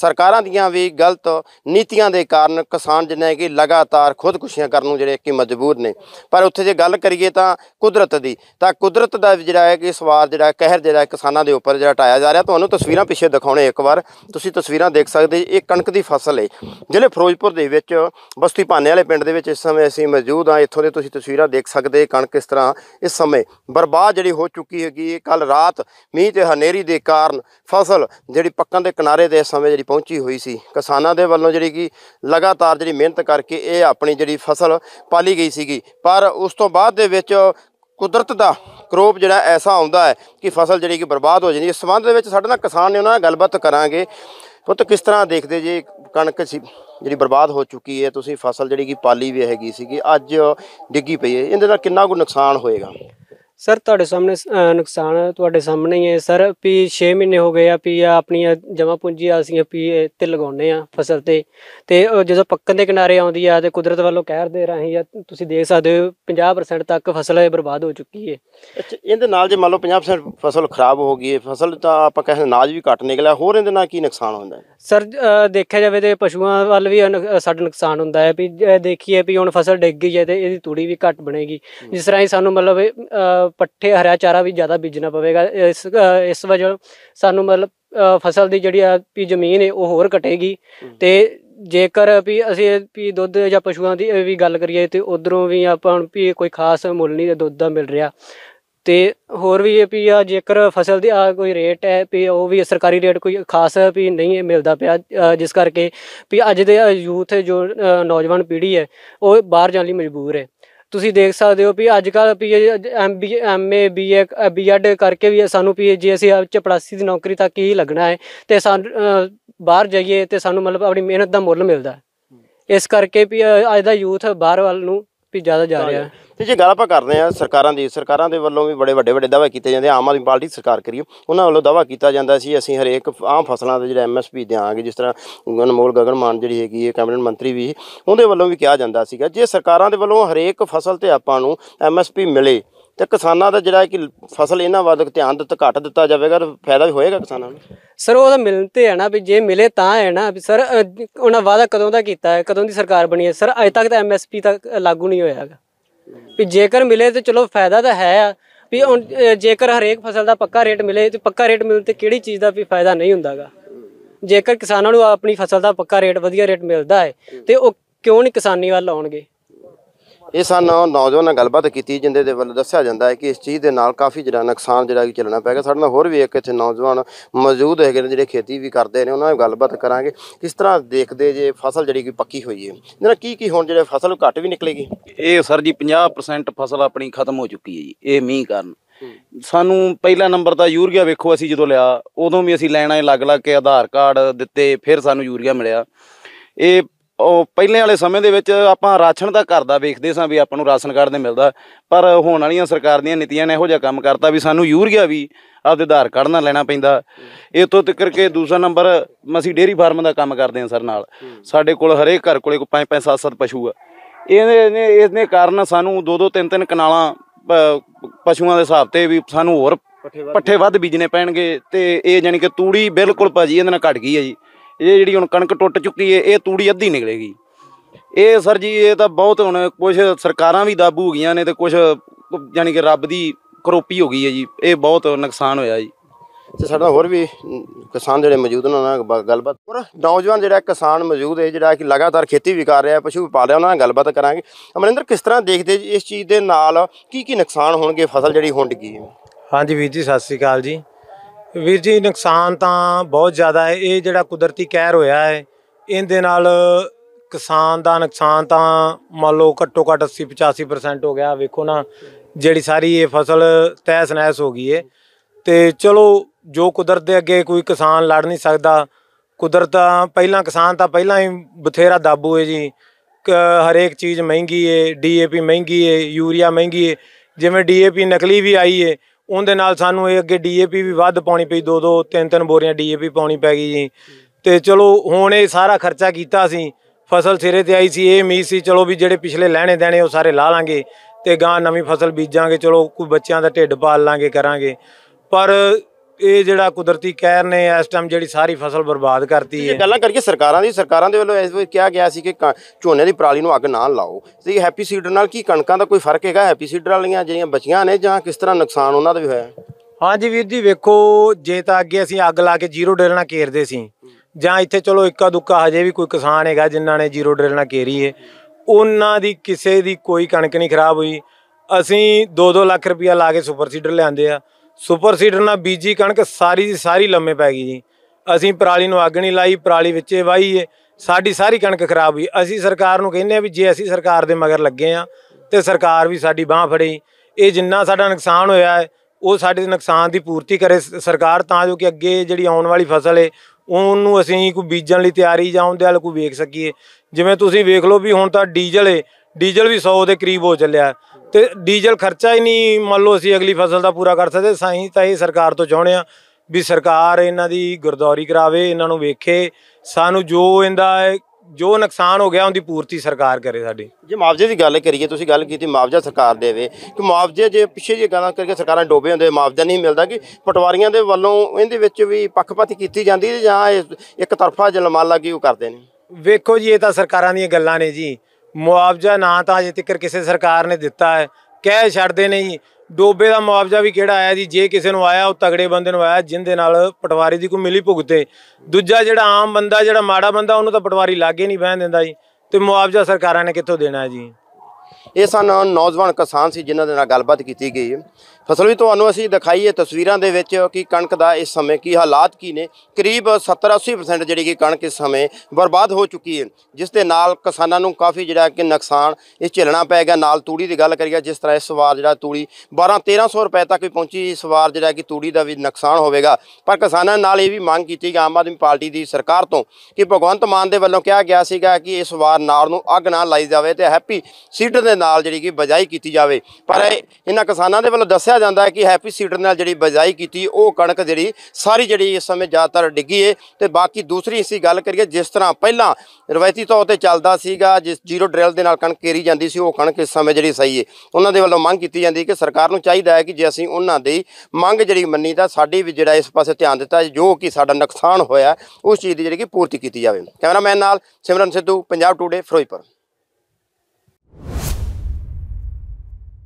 ਸਰਕਾਰਾਂ ਦੀਆਂ ਵੀ ਗਲਤ ਨੀਤੀਆਂ ਦੇ ਕਾਰਨ ਕਿਸਾਨ ਜਿਹਨੇ ਕਿ ਲਗਾਤਾਰ ਖੁਦਕੁਸ਼ੀਆਂ ਕਰਨ ਨੂੰ ਜਿਹੜੇ ਕਿ ਮਜਬੂਰ ਨੇ ਪਰ ਉੱਥੇ ਜੇ ਗੱਲ ਕਰੀਏ ਤਾਂ ਕੁਦਰਤ ਦੀ ਤਾਂ ਕੁਦਰਤ ਦਾ ਜਿਹੜਾ ਹੈ ਕਿ ਸਵਾਰ ਜਿਹੜਾ ਕਹਿਰ ਜਿਹੜਾ ਕਿਸਾਨਾਂ ਦੇ ਉੱਪਰ ਜਿਹੜਾ ਟਾਇਆ ਜਾ ਰਿਹਾ ਤੁਹਾਨੂੰ ਤਸਵੀਰਾਂ ਪਿੱਛੇ ਦਿਖਾਉਣੇ ਇੱਕ ਵਾਰ ਤੁਸੀਂ ਤਸਵੀਰਾਂ ਦੇਖ ਸਕਦੇ ਇਹ ਕਣਕ ਦੀ ਫਸਲ ਹੈ ਜ਼ਿਲ੍ਹੇ ਫਿਰੋਜ਼ਪੁਰ ਦੇ ਵਿੱਚ ਬਸਤੀ ਪਾਨੇ ਵਾਲੇ ਪਿੰਡ ਦੇ ਵਿੱਚ ਇਸ ਸਮੇਂ ਅਸੀਂ ਮੌਜੂਦ ਹਾਂ ਇੱਥੋਂ ਦੇ ਤੁਸੀਂ ਤਸਵੀਰਾਂ ਦੇਖ ਸਕਦੇ ਕਣਕ ਇਸ ਤਰ੍ਹਾਂ ਇਸ ਸਮੇਂ ਬਰਬਾਦ ਜਿਹੜੀ ਹੋ ਚੁੱਕੀ ਹੈਗੀ ਕੱਲ ਰਾਤ ਮੀਂਹ ਤੇ ਹਨੇਰੀ ਦੇ ਕਾਰਨ ਫਸਲ ਜਿਹੜੀ ਪੱਕਣ ਦੇ ਕਿਨਾਰੇ ਦੇ ਸਮੇਂ ਜਿਹੜੀ ਪਹੁੰਚੀ ਹੋਈ ਸੀ ਕਿਸਾਨਾਂ ਦੇ ਵੱਲੋਂ ਜਿਹੜੀ ਕਿ ਲਗਾਤਾਰ ਜਿਹੜੀ ਮਿਹਨਤ ਕਰਕੇ ਇਹ ਆਪਣੀ ਜਿਹੜੀ ਫਸਲ ਪਾਲੀ ਗਈ ਸੀਗੀ ਪਰ ਉਸ ਤੋਂ ਬਾਅਦ ਦੇ ਵਿੱਚ ਕੁਦਰਤ ਦਾ ਕਰੋਪ ਜਿਹੜਾ ਐਸਾ ਆਉਂਦਾ ਹੈ ਕਿ ਫਸਲ ਜਿਹੜੀ ਕਿ ਬਰਬਾਦ ਹੋ ਜਾਂਦੀ ਇਸ ਸੰਬੰਧ ਦੇ ਵਿੱਚ ਸਾਡੇ ਨਾਲ ਕਿਸਾਨ ਨੇ ਉਹਨਾਂ ਨਾਲ ਗੱਲਬਾਤ ਕਰਾਂਗੇ ਪੁੱਤ ਕਿਸ ਤਰ੍ਹਾਂ ਦੇਖਦੇ ਜੇ ਕਣਕ ਜਿਹੜੀ ਬਰਬਾਦ ਹੋ ਚੁੱਕੀ ਹੈ ਤੁਸੀਂ ਫਸਲ ਜਿਹੜੀ ਕਿ ਪਾਲੀ ਵੀ ਹੈਗੀ ਸੀਗੀ ਅੱਜ ਡਿੱਗੀ ਪਈ ਹੈ ਇਹਦੇ ਨਾਲ ਕਿੰਨਾ ਕੁ ਨੁਕਸਾਨ ਹੋਏਗਾ ਸਰ ਤੁਹਾਡੇ ਸਾਹਮਣੇ ਨੁਕਸਾਨ ਤੁਹਾਡੇ ਸਾਹਮਣੇ ਹੀ ਹੈ ਸਰ ਵੀ 6 ਮਹੀਨੇ ਹੋ ਗਏ ਆ ਵੀ ਆਪਣੀ ਜਮਾ ਪੂੰਜੀ ਆਸੀਆਂ ਵੀ ਤੇ ਲਗਾਉਨੇ ਆ ਫਸਲ ਤੇ ਤੇ ਜਦੋਂ ਪੱਕਣ ਦੇ ਕਿਨਾਰੇ ਆਉਂਦੀ ਆ ਤੇ ਕੁਦਰਤ ਵੱਲੋਂ ਕਹਿਰ ਦੇ ਰਹੀ ਆ ਤੁਸੀਂ ਦੇਖ ਸਕਦੇ ਹੋ 50% ਤੱਕ ਫਸਲ ਬਰਬਾਦ ਹੋ ਚੁੱਕੀ ਹੈ ਅੱਛਾ ਇਹਦੇ ਨਾਲ ਜੇ ਮੰਨ ਲਓ 50% ਫਸਲ ਖਰਾਬ ਹੋ ਗਈ ਹੈ ਫਸਲ ਤਾਂ ਆਪਾਂ ਕਹਿੰਦੇ ਨਾਜ ਵੀ ਘਟ ਨਿਕਲਿਆ ਹੋਰ ਇਹਦੇ ਨਾਲ ਕੀ ਨੁਕਸਾਨ ਹੁੰਦਾ ਹੈ ਸਰ ਦੇਖਿਆ ਜਾਵੇ ਤੇ ਪਸ਼ੂਆਂ ਵੱਲ ਵੀ ਸਾਡਾ ਨੁਕਸਾਨ ਹੁੰਦਾ ਹੈ ਵੀ ਦੇਖੀਏ ਵੀ ਹੁਣ ਫਸਲ ਡਿੱਗ ਗਈ ਹੈ ਤੇ ਇਹਦੀ ਤੂੜੀ ਵੀ ਘੱਟ ਬਣੇਗੀ ਜਿਸ ਤਰ੍ਹਾਂ ਹੀ ਸਾਨੂੰ ਮਤਲਬ ਪੱਠੇ ਹਰਿਆ ਚਾਰਾ ਵੀ ਜ਼ਿਆਦਾ ਬੀਜਣਾ ਪਵੇਗਾ ਇਸ ਇਸ ਵਜ੍ਹਾ ਸਾਨੂੰ ਮਤਲਬ ਫਸਲ ਦੀ ਜਿਹੜੀ ਆ ਵੀ ਜ਼ਮੀਨ ਹੈ ਉਹ ਹੋਰ ਘਟੇਗੀ ਤੇ ਜੇਕਰ ਵੀ ਅਸੀਂ ਵੀ ਦੁੱਧ ਜਾਂ ਪਸ਼ੂਆਂ ਦੀ ਵੀ ਗੱਲ ਕਰੀਏ ਤੇ ਉਧਰੋਂ ਵੀ ਆਪਾਂ ਨੂੰ ਵੀ ਕੋਈ ਖਾਸ ਮੁੱਲ ਨਹੀਂ ਦੁੱਧ ਦਾ ਮਿਲ ਰਿਹਾ ਤੇ ਹੋਰ ਵੀ ਇਹ ਵੀ ਆ ਜੇਕਰ ਫਸਲ ਦੀ ਆ ਕੋਈ ਰੇਟ ਹੈ ਵੀ ਉਹ ਵੀ ਸਰਕਾਰੀ ਰੇਟ ਕੋਈ ਖਾਸ ਵੀ ਨਹੀਂ ਮਿਲਦਾ ਪਿਆ ਜਿਸ ਕਰਕੇ ਵੀ ਅੱਜ ਦੇ ਯੂਥ ਜੋ ਨੌਜਵਾਨ ਪੀੜ੍ਹੀ ਹੈ ਉਹ ਬਾਹਰ ਜਾਣ ਲਈ ਮਜਬੂਰ ਹੈ ਤੁਸੀਂ ਦੇਖ ਸਕਦੇ ਹੋ ਵੀ ਅੱਜ ਕੱਲ ਵੀ ਐਮਬੀਏ ਐਮਏ ਬੀਏ ਬੀਐਡ ਕਰਕੇ ਵੀ ਸਾਨੂੰ ਵੀ ਜੇ ਅਸੀਂ ਆਪ ਚਪੜਾਸੀ ਦੀ ਨੌਕਰੀ ਤੱਕ ਹੀ ਲੱਗਣਾ ਹੈ ਤੇ ਸਾਨੂੰ ਬਾਹਰ ਜਾਈਏ ਤੇ ਸਾਨੂੰ ਮਤਲਬ ਆਪਣੀ ਮਿਹਨਤ ਦਾ ਮੁੱਲ ਮਿਲਦਾ ਇਸ ਕਰਕੇ ਵੀ ਅੱਜ ਦਾ ਯੂਥ ਬਾਹਰ ਵੱਲ ਨੂੰ ਵੀ ਜ਼ਿਆਦਾ ਜਾ ਰਿਹਾ ਤੇ ਜੇ ਗੱਲ ਆਪਾਂ ਕਰਦੇ ਆ ਸਰਕਾਰਾਂ ਦੀ ਸਰਕਾਰਾਂ ਦੇ ਵੱਲੋਂ ਵੀ ਬੜੇ ਵੱਡੇ ਵੱਡੇ ਦਾਅਵੇ ਕੀਤੇ ਜਾਂਦੇ ਆਮ ਆਦਮੀ ਪਾਰਟੀ ਸਰਕਾਰ ਕਰੀ ਉਹਨਾਂ ਵੱਲੋਂ ਦਾਅਵਾ ਕੀਤਾ ਜਾਂਦਾ ਸੀ ਅਸੀਂ ਹਰੇਕ ਆਮ ਫਸਲਾਂ ਦਾ ਜਿਹੜਾ ਐਮਐਸਪੀ ਦੇਾਂਗੇ ਜਿਸ ਤਰ੍ਹਾਂ ਅਨਮੋਲ ਗਗਨ ਮਾਨ ਜਿਹੜੀ ਹੈਗੀ ਹੈ ਕੈਬਨਿਟ ਮੰਤਰੀ ਵੀ ਉਹਦੇ ਵੱਲੋਂ ਵੀ ਕਿਹਾ ਜਾਂਦਾ ਸੀਗਾ ਜੇ ਸਰਕਾਰਾਂ ਦੇ ਵੱਲੋਂ ਹਰੇਕ ਫਸਲ ਤੇ ਆਪਾਂ ਨੂੰ ਐਮਐਸਪੀ ਮਿਲੇ ਤੇ ਕਿਸਾਨਾਂ ਦਾ ਜਿਹੜਾ ਕਿ ਫਸਲ ਇਹਨਾਂ ਵਾਦਕ ਧਿਆਨ ਦਿੱਤਾ ਘੱਟ ਦਿੱਤਾ ਜਾਵੇਗਾ ਤਾਂ ਫਾਇਦਾ ਵੀ ਹੋਏਗਾ ਕਿਸਾਨਾਂ ਨੂੰ ਸਰ ਉਹ ਤਾਂ ਮਿਲਣ ਤੇ ਆਣਾ ਵੀ ਜੇ ਮਿਲੇ ਤਾਂ ਹੈ ਨਾ ਵੀ ਸਰ ਉਹਨਾਂ ਵਾਅਦਾ ਕਦੋਂ ਦਾ ਕੀਤਾ ਹੈ ਕਦੋਂ ਦੀ ਸਰਕਾਰ ਬਣੀ ਹੈ ਸਰ ਅਜੇ ਤੱਕ ਤਾਂ ਐਮਐਸਪੀ ਤੱਕ ਲਾਗੂ ਨਹੀਂ ਹੋਇਆ ਹੈਗਾ ਵੀ ਜੇਕਰ ਮਿਲੇ ਤੇ ਚਲੋ ਫਾਇਦਾ ਤਾਂ ਹੈ ਆ ਵੀ ਜੇਕਰ ਹਰੇਕ ਫਸਲ ਦਾ ਪੱਕਾ ਰੇਟ ਮਿਲੇ ਤੇ ਪੱਕਾ ਰੇਟ ਮਿਲਣ ਤੇ ਕਿਹੜੀ ਚੀਜ਼ ਦਾ ਵੀ ਫਾਇਦਾ ਨਹੀਂ ਹੁੰਦਾਗਾ ਜੇਕਰ ਕਿਸਾਨਾਂ ਨੂੰ ਆਪਣੀ ਫਸਲ ਦਾ ਪੱਕਾ ਰੇਟ ਵਧੀਆ ਰੇਟ ਮਿਲਦਾ ਹੈ ਤੇ ਉਹ ਕਿਉਂ ਨਹੀਂ ਕਿਸਾਨੀ ਵੱਲ ਆਉਣਗੇ ਇਹ ਸਾਨੂੰ ਨੌਜਵਾਨ ਨਾਲ ਗੱਲਬਾਤ ਕੀਤੀ ਜਿੰਦੇ ਦੇ ਵੱਲੋਂ ਦੱਸਿਆ ਜਾਂਦਾ ਹੈ ਕਿ ਇਸ ਚੀਜ਼ ਦੇ ਨਾਲ ਕਾਫੀ ਜਿਹੜਾ ਨੁਕਸਾਨ ਜਿਹੜਾ ਕਿ ਚੱਲਣਾ ਪੈਗਾ ਸਾਡੇ ਨਾਲ ਹੋਰ ਵੀ ਇੱਕ ਇੱਥੇ ਨੌਜਵਾਨ ਮੌਜੂਦ ਹੈਗੇ ਨੇ ਜਿਹੜੇ ਖੇਤੀ ਵੀ ਕਰਦੇ ਨੇ ਉਹਨਾਂ ਨਾਲ ਗੱਲਬਾਤ ਕਰਾਂਗੇ ਕਿਸ ਤਰ੍ਹਾਂ ਦੇਖਦੇ ਜੇ ਫਸਲ ਜਿਹੜੀ ਕੋਈ ਪੱਕੀ ਹੋਈ ਹੈ ਇਹਨਾਂ ਕੀ ਕੀ ਹੁਣ ਜਿਹੜੇ ਫਸਲ ਘੱਟ ਵੀ ਨਿਕਲੇਗੀ ਇਹ ਸਰ ਜੀ 50% ਫਸਲ ਆਪਣੀ ਖਤਮ ਹੋ ਚੁੱਕੀ ਹੈ ਜੀ ਇਹ ਮੀਂਹ ਕਾਰਨ ਸਾਨੂੰ ਪਹਿਲਾ ਨੰਬਰ ਤਾਂ ਯੂਰੀਆ ਵੇਖੋ ਅਸੀਂ ਜਦੋਂ ਲਿਆ ਉਦੋਂ ਵੀ ਅਸੀਂ ਲੈਣਾ ਹੈ ਅਲੱਗ-ਅਲੱਗ ਕੇ ਆਧਾਰ ਕਾਰਡ ਦਿੱਤੇ ਫਿਰ ਸਾਨੂੰ ਯੂਰੀਆ ਮਿਲਿਆ ਇਹ ਉਹ ਪਹਿਲੇ ਵਾਲੇ ਸਮੇਂ ਦੇ ਵਿੱਚ ਆਪਾਂ ਰਾਸ਼ਨ ਦਾ ਘਰ ਦਾ ਵੇਖਦੇ ਸਾਂ ਵੀ ਆਪਾਂ ਨੂੰ ਰਾਸ਼ਨ ਕਾਰਡ ਦੇ ਮਿਲਦਾ ਪਰ ਹੁਣ ਵਾਲੀਆਂ ਸਰਕਾਰ ਦੀਆਂ ਨੀਤੀਆਂ ਨੇ ਇਹੋ ਜਿਹਾ ਕੰਮ ਕਰਤਾ ਵੀ ਸਾਨੂੰ ਯੂਰੀਆ ਵੀ ਆਪਦੇ ਆਧਾਰ ਕਾਰਡ ਨਾਲ ਲੈਣਾ ਪੈਂਦਾ ਇਤੋਂ ਤੱਕ ਕੇ ਦੂਸਰਾ ਨੰਬਰ ਅਸੀਂ ਡੇਰੀ ਫਾਰਮ ਦਾ ਕੰਮ ਕਰਦੇ ਹਾਂ ਸਰ ਨਾਲ ਸਾਡੇ ਕੋਲ ਹਰੇਕ ਘਰ ਕੋਲੇ ਕੋ 5 5 7 7 ਪਸ਼ੂ ਆ ਇਹਨੇ ਇਹਨੇ ਕਾਰਨ ਸਾਨੂੰ ਦੋ ਦੋ ਤਿੰਨ ਤਿੰਨ ਕਨਾਲਾਂ ਪਸ਼ੂਆਂ ਦੇ ਹਿਸਾਬ ਤੇ ਵੀ ਸਾਨੂੰ ਹੋਰ ਪੱਠੇ ਵੱਧ ਬੀਜਨੇ ਪੈਣਗੇ ਤੇ ਇਹ ਜਾਨੀ ਕਿ ਤੂੜੀ ਬਿਲਕੁਲ ਭਾਜੀ ਇਹਦੇ ਨਾਲ ਘਟ ਗਈ ਹੈ ਜੀ ਇਹ ਜਿਹੜੀ ਹੁਣ ਕਣਕ ਟੁੱਟ ਚੁੱਕੀ ਏ ਇਹ ਤੂੜੀ ਅੱਧੀ ਨਿਕਲੇਗੀ ਇਹ ਸਰ ਜੀ ਇਹ ਤਾਂ ਬਹੁਤ ਹੁਣ ਕੁਝ ਸਰਕਾਰਾਂ ਵੀ ਦਾਬੂ ਹੋ ਗਈਆਂ ਨੇ ਤੇ ਕੁਝ ਯਾਨੀ ਕਿ ਰੱਬ ਦੀ ਕਰੋਪੀ ਹੋ ਗਈ ਹੈ ਜੀ ਇਹ ਬਹੁਤ ਨੁਕਸਾਨ ਹੋਇਆ ਜੀ ਤੇ ਸਾਡਾ ਹੋਰ ਵੀ ਕਿਸਾਨ ਜਿਹੜੇ ਮੌਜੂਦ ਉਹਨਾਂ ਨਾਲ ਗੱਲਬਾਤ ਪਰ ਨੌਜਵਾਨ ਜਿਹੜਾ ਕਿਸਾਨ ਮੌਜੂਦ ਹੈ ਜਿਹੜਾ ਕਿ ਲਗਾਤਾਰ ਖੇਤੀ ਵੀ ਕਰ ਰਿਹਾ ਪਸ਼ੂ ਪਾਲ ਰਿਹਾ ਉਹਨਾਂ ਨਾਲ ਗੱਲਬਾਤ ਕਰਾਂਗੇ ਅਮਰਿੰਦਰ ਕਿਸ ਤਰ੍ਹਾਂ ਦੇਖਦੇ ਜੀ ਇਸ ਚੀਜ਼ ਦੇ ਨਾਲ ਕੀ ਕੀ ਨੁਕਸਾਨ ਹੋਣਗੇ ਫਸਲ ਜਿਹੜੀ ਹੁੰਡ ਗਈ ਹਾਂਜੀ ਵੀਰ ਜੀ ਸਤਿ ਸ੍ਰੀ ਅਕਾਲ ਜੀ ਵੀਰ ਜੀ ਨੁਕਸਾਨ ਤਾਂ ਬਹੁਤ ਜ਼ਿਆਦਾ ਹੈ ਇਹ ਜਿਹੜਾ ਕੁਦਰਤੀ ਕਹਿਰ ਹੋਇਆ ਹੈ ਇਹਦੇ ਨਾਲ ਕਿਸਾਨ ਦਾ ਨੁਕਸਾਨ ਤਾਂ ਮੰਨ ਲਓ ਘੱਟੋ ਘੱਟ 80 85% ਹੋ ਗਿਆ ਵੇਖੋ ਨਾ ਜਿਹੜੀ ਸਾਰੀ ਇਹ ਫਸਲ ਤਹਿਸ ਨਹਿਸ ਹੋ ਗਈ ਏ ਤੇ ਚਲੋ ਜੋ ਕੁਦਰਤ ਦੇ ਅੱਗੇ ਕੋਈ ਕਿਸਾਨ ਲੜ ਨਹੀਂ ਸਕਦਾ ਕੁਦਰਤ ਤਾਂ ਪਹਿਲਾਂ ਕਿਸਾਨ ਤਾਂ ਪਹਿਲਾਂ ਹੀ ਬਥੇਰਾ ਦਾਬੂ ਏ ਜੀ ਹਰੇਕ ਚੀਜ਼ ਮਹਿੰਗੀ ਏ ਡੀਏਪੀ ਮਹਿੰਗੀ ਏ ਯੂਰੀਆ ਮਹਿੰਗੀ ਏ ਜਿਵੇਂ ਡੀਏਪੀ ਨਕਲੀ ਵੀ ਆਈ ਏ ਉਹਦੇ ਨਾਲ ਸਾਨੂੰ ਇਹ ਅੱਗੇ ਡੀਏਪੀ ਵੀ ਵੱਧ ਪਾਉਣੀ ਪਈ ਦੋ ਦੋ ਤਿੰਨ ਤਿੰਨ ਬੋਰੀਆਂ ਡੀਏਪੀ ਪਾਉਣੀ ਪੈ ਗਈ ਜੀ ਤੇ ਚਲੋ ਹੁਣ ਇਹ ਸਾਰਾ ਖਰਚਾ ਕੀਤਾ ਸੀ ਫਸਲ ਸਿਰੇ ਤੇ ਆਈ ਸੀ ਇਹ ਉਮੀਦ ਸੀ ਚਲੋ ਵੀ ਜਿਹੜੇ ਪਿਛਲੇ ਲੈਣੇ ਦੇਣੇ ਉਹ ਸਾਰੇ ਲਾ ਲਾਂਗੇ ਤੇ ਗਾਂ ਨਵੀਂ ਫਸਲ ਬੀਜਾਂਗੇ ਚਲੋ ਕੋਈ ਬੱਚਿਆਂ ਦਾ ਢਿੱਡ ਪਾਲ ਲਾਂਗੇ ਕਰਾਂਗੇ ਪਰ ਇਹ ਜਿਹੜਾ ਕੁਦਰਤੀ ਕਹਿਰ ਨੇ ਇਸ ਟਾਈਮ ਜਿਹੜੀ ਸਾਰੀ ਫਸਲ ਬਰਬਾਦ ਕਰਤੀ ਹੈ ਗੱਲਾਂ ਕਰੀਏ ਸਰਕਾਰਾਂ ਦੀ ਸਰਕਾਰਾਂ ਦੇ ਵੱਲੋਂ ਇਸ ਵੇ ਕਿਹਾ ਗਿਆ ਸੀ ਕਿ ਝੋਨੇ ਦੀ ਪਰਾਲੀ ਨੂੰ ਅੱਗ ਨਾ ਲਾਓ ਤੇ ਹੈਪੀ ਸੀਡਰ ਨਾਲ ਕੀ ਕਣਕਾਂ ਦਾ ਕੋਈ ਫਰਕ ਹੈਗਾ ਹੈਪੀ ਸੀਡਰ ਵਾਲੀਆਂ ਜਿਹੜੀਆਂ ਬਚੀਆਂ ਨੇ ਜਾਂ ਕਿਸ ਤਰ੍ਹਾਂ ਨੁਕਸਾਨ ਉਹਨਾਂ ਦਾ ਵੀ ਹੋਇਆ ਹਾਂਜੀ ਵੀਰ ਜੀ ਵੇਖੋ ਜੇ ਤਾਂ ਅੱਗੇ ਅਸੀਂ ਅੱਗ ਲਾ ਕੇ ਜ਼ੀਰੋ ਡਰਿਲ ਨਾਲ ਘੇਰਦੇ ਸੀ ਜਾਂ ਇੱਥੇ ਚਲੋ ਇੱਕਾ ਦੁੱਕਾ ਹਜੇ ਵੀ ਕੋਈ ਕਿਸਾਨ ਹੈਗਾ ਜਿਨ੍ਹਾਂ ਨੇ ਜ਼ੀਰੋ ਡਰਿਲ ਨਾਲ ਘੇਰੀ ਹੈ ਉਹਨਾਂ ਦੀ ਕਿਸੇ ਦੀ ਕੋਈ ਕਣਕ ਨਹੀਂ ਖਰਾਬ ਹੋਈ ਅਸੀਂ 2-2 ਲੱਖ ਰੁਪਇਆ ਲਾ ਕੇ ਸੁਪਰ ਸੀਡਰ ਲਿਆਂਦੇ ਆ ਸੁਪਰ ਸੀਡਰ ਨਾਲ ਬੀਜੀ ਕਣਕ ਸਾਰੀ ਦੀ ਸਾਰੀ ਲੰਮੇ ਪੈ ਗਈ ਜੀ ਅਸੀਂ ਪਰਾਲੀ ਨੂੰ ਅੱਗ ਨਹੀਂ ਲਾਈ ਪਰਾਲੀ ਵਿੱਚੇ ਵਾਈ ਏ ਸਾਡੀ ਸਾਰੀ ਕਣਕ ਖਰਾਬ ਹੋਈ ਅਸੀਂ ਸਰਕਾਰ ਨੂੰ ਕਹਿੰਦੇ ਆ ਵੀ ਜੇ ਅਸੀਂ ਸਰਕਾਰ ਦੇ ਮਗਰ ਲੱਗੇ ਆ ਤੇ ਸਰਕਾਰ ਵੀ ਸਾਡੀ ਬਾਹ ਫੜੇ ਇਹ ਜਿੰਨਾ ਸਾਡਾ ਨੁਕਸਾਨ ਹੋਇਆ ਹੈ ਉਹ ਸਾਡੇ ਨੁਕਸਾਨ ਦੀ ਪੂਰਤੀ ਕਰੇ ਸਰਕਾਰ ਤਾਂ ਜੋ ਕਿ ਅੱਗੇ ਜਿਹੜੀ ਆਉਣ ਵਾਲੀ ਫਸਲ ਹੈ ਉਹਨੂੰ ਅਸੀਂ ਕੋਈ ਬੀਜਣ ਲਈ ਤਿਆਰੀ ਜਾਂ ਉਹਦੇ ਵਾਲ ਕੋਈ ਵੇਖ ਸਕੀਏ ਜਿਵੇਂ ਤੁਸੀਂ ਵੇਖ ਲਓ ਵੀ ਹੁਣ ਤਾਂ ਡੀਜ਼ਲ ਹੈ ਡੀਜ਼ਲ ਵੀ 100 ਦੇ ਕਰੀਬ ਹੋ ਚੱਲਿਆ ਤੇ ਡੀਜ਼ਲ ਖਰਚਾ ਹੀ ਨਹੀਂ ਮੰਨ ਲਓ ਅਸੀਂ ਅਗਲੀ ਫਸਲ ਦਾ ਪੂਰਾ ਕਰ ਸਕਦੇ ਸਾਈਂ ਤਾਂ ਇਹ ਸਰਕਾਰ ਤੋਂ ਚਾਹੁੰਦੇ ਆ ਵੀ ਸਰਕਾਰ ਇਹਨਾਂ ਦੀ ਗੁਰਦੌਰੀ ਕਰਾਵੇ ਇਹਨਾਂ ਨੂੰ ਵੇਖੇ ਸਾਨੂੰ ਜੋ ਇਹਦਾ ਜੋ ਨੁਕਸਾਨ ਹੋ ਗਿਆ ਉਹਦੀ ਪੂਰਤੀ ਸਰਕਾਰ ਕਰੇ ਸਾਡੀ ਜੇ ਮੁਆਵਜ਼ੇ ਦੀ ਗੱਲ ਕਰੀਏ ਤੁਸੀਂ ਗੱਲ ਕੀਤੀ ਮੁਆਵਜ਼ਾ ਸਰਕਾਰ ਦੇਵੇ ਕਿ ਮੁਆਵਜ਼ੇ ਜੇ ਪਿੱਛੇ ਜੇ ਗੱਲਾਂ ਕਰਕੇ ਸਰਕਾਰਾਂ ਡੋਬੇ ਹੁੰਦੇ ਮੁਆਵਜ਼ਾ ਨਹੀਂ ਮਿਲਦਾ ਕਿ ਪਟਵਾਰੀਆਂ ਦੇ ਵੱਲੋਂ ਇਹਦੇ ਵਿੱਚ ਵੀ ਪੱਖਪਾਤੀ ਕੀਤੀ ਜਾਂਦੀ ਜਾਂ ਇੱਕ ਤਰਫਾ ਜਲਮਾਲਾ ਕੀ ਉਹ ਕਰਦੇ ਨੇ ਵੇਖੋ ਜੀ ਇਹ ਤਾਂ ਸਰਕਾਰਾਂ ਦੀਆਂ ਗੱਲਾਂ ਨੇ ਜੀ ਮੁਆਵਜ਼ਾ ਨਾ ਤਾਂ ਅਜੇ ਤੱਕ ਕਿਸੇ ਸਰਕਾਰ ਨੇ ਦਿੱਤਾ ਹੈ ਕਹਿ ਛੱਡਦੇ ਨੇ ਜੀ ਡੋਬੇ ਦਾ ਮੁਆਵਜ਼ਾ ਵੀ ਕਿਹੜਾ ਆਇਆ ਜੀ ਜੇ ਕਿਸੇ ਨੂੰ ਆਇਆ ਉਹ ਤਗੜੇ ਬੰਦੇ ਨੂੰ ਆਇਆ ਜਿੰਦੇ ਨਾਲ ਪਟਵਾਰੀ ਦੀ ਕੋਈ ਮਿਲੀ ਭੁਗਤੇ ਦੂਜਾ ਜਿਹੜਾ ਆਮ ਬੰਦਾ ਜਿਹੜਾ ਮਾੜਾ ਬੰਦਾ ਉਹਨੂੰ ਤਾਂ ਪਟਵਾਰੀ ਲਾਗੇ ਨਹੀਂ ਬਹਿਣ ਦਿੰਦਾ ਜੀ ਤੇ ਮੁਆਵਜ਼ਾ ਸਰਕਾਰਾਂ ਨੇ ਕਿੱਥੋਂ ਦੇਣਾ ਜੀ ਇਹ ਸਨ ਨੌਜਵਾਨ ਕਿਸਾਨ ਸੀ ਜਿਨ੍ਹਾਂ ਦੇ ਨਾਲ ਗੱਲਬਾਤ ਕੀਤੀ ਗਈ ਫਸਲ ਵੀ ਤੁਹਾਨੂੰ ਅਸੀਂ ਦਿਖਾਈ ਹੈ ਤਸਵੀਰਾਂ ਦੇ ਵਿੱਚ ਕਿ ਕਣਕ ਦਾ ਇਸ ਸਮੇਂ ਕੀ ਹਾਲਾਤ ਕੀ ਨੇ ਕਰੀਬ 70-80% ਜਿਹੜੀ ਕਿ ਕਣਕ ਇਸ ਸਮੇਂ ਬਰਬਾਦ ਹੋ ਚੁੱਕੀ ਹੈ ਜਿਸ ਦੇ ਨਾਲ ਕਿਸਾਨਾਂ ਨੂੰ ਕਾਫੀ ਜਿਹੜਾ ਕਿ ਨੁਕਸਾਨ ਇਹ ਝੇਲਣਾ ਪੈਗਾ ਨਾਲ ਤੂੜੀ ਦੀ ਗੱਲ ਕਰੀਏ ਜਿਸ ਤਰ੍ਹਾਂ ਇਸ ਵਾਰ ਜਿਹੜਾ ਤੂੜੀ 12-1300 ਰੁਪਏ ਤੱਕ ਵੀ ਪਹੁੰਚੀ ਇਸ ਵਾਰ ਜਿਹੜਾ ਕਿ ਤੂੜੀ ਦਾ ਵੀ ਨੁਕਸਾਨ ਹੋਵੇਗਾ ਪਰ ਕਿਸਾਨਾਂ ਨਾਲ ਇਹ ਵੀ ਮੰਗ ਕੀਤੀ ਗਈ ਆਮ ਆਦਮੀ ਪਾਰਟੀ ਦੀ ਸਰਕਾਰ ਤੋਂ ਕਿ ਭਗਵੰਤ ਮਾਨ ਦੇ ਵੱਲੋਂ ਕਿਹਾ ਗਿਆ ਸੀਗਾ ਕਿ ਇਸ ਵਾਰ ਨਾਲ ਨੂੰ ਅੱਗ ਨਾ ਲਾਈ ਜਾਵੇ ਤੇ ਹੈਪੀ ਸੀਡਰ ਦੇ ਨਾਲ ਜਿਹੜੀ ਕਿ ਬਜਾਈ ਕੀਤੀ ਜਾਵੇ ਪਰ ਇਹਨਾਂ ਕਿਸਾਨਾਂ ਦੇ ਵੱਲੋਂ ਦੱਸਿਆ ਜਾਂਦਾ ਹੈ ਕਿ ਹੈਪੀ ਸੀਡਰ ਨਾਲ ਜਿਹੜੀ ਬਜਾਈ ਕੀਤੀ ਉਹ ਕਣਕ ਜਿਹੜੀ ਸਾਰੀ ਜਿਹੜੀ ਇਸ ਸਮੇਂ ਜ਼ਿਆਦਾਤਰ ਡਿੱਗੀ ਏ ਤੇ ਬਾਕੀ ਦੂਸਰੀ ਅਸੀਂ ਗੱਲ ਕਰੀਏ ਜਿਸ ਤਰ੍ਹਾਂ ਪਹਿਲਾਂ ਰਵਾਇਤੀ ਤੌਰ ਤੇ ਚੱਲਦਾ ਸੀਗਾ ਜਿਸ ਜ਼ੀਰੋ ਡ੍ਰਿਲ ਦੇ ਨਾਲ ਕਣਕ ਕੇਰੀ ਜਾਂਦੀ ਸੀ ਉਹ ਕਣਕ ਇਸ ਸਮੇਂ ਜਿਹੜੀ ਸਹੀ ਏ ਉਹਨਾਂ ਦੇ ਵੱਲੋਂ ਮੰਗ ਕੀਤੀ ਜਾਂਦੀ ਕਿ ਸਰਕਾਰ ਨੂੰ ਚਾਹੀਦਾ ਹੈ ਕਿ ਜੇ ਅਸੀਂ ਉਹਨਾਂ ਦੀ ਮੰਗ ਜਿਹੜੀ ਮੰਨੀ ਤਾਂ ਸਾਡੀ ਵੀ ਜਿਹੜਾ ਇਸ ਪਾਸੇ ਧਿਆਨ ਦਿੱਤਾ ਜੋ ਕਿ ਸਾਡਾ ਨੁਕਸਾਨ ਹੋਇਆ ਉਸ ਚੀਜ਼ ਦੀ ਜਿਹੜੀ ਕਿ ਪੂਰਤੀ ਕੀਤੀ ਜਾਵੇ ਕੈਮਰਾਮੈਨ ਨਾਲ ਸਿਮਰਨ ਸਿੱਧੂ ਪੰਜਾਬ ਟੂਡੇ ਫਿਰੋਜ਼ਪੁਰ